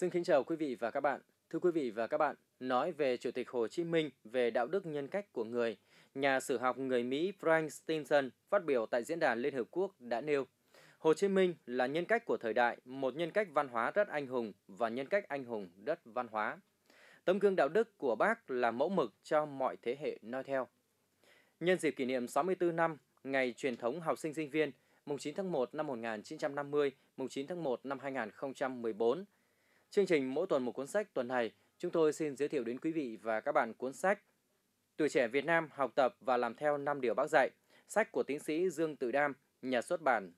Xin kính chào quý vị và các bạn. Thưa quý vị và các bạn, nói về Chủ tịch Hồ Chí Minh về đạo đức nhân cách của người, nhà sử học người Mỹ Frank Stinson phát biểu tại Diễn đàn Liên Hợp Quốc đã nêu Hồ Chí Minh là nhân cách của thời đại, một nhân cách văn hóa rất anh hùng và nhân cách anh hùng rất văn hóa. Tấm gương đạo đức của bác là mẫu mực cho mọi thế hệ noi theo. Nhân dịp kỷ niệm 64 năm Ngày truyền thống học sinh sinh viên, mùng 9 tháng 1 năm 1950, mùng 9 tháng 1 năm 2014, Chương trình mỗi tuần một cuốn sách tuần này, chúng tôi xin giới thiệu đến quý vị và các bạn cuốn sách Tuổi trẻ Việt Nam học tập và làm theo 5 điều bác dạy, sách của tiến sĩ Dương Tự Đam, nhà xuất bản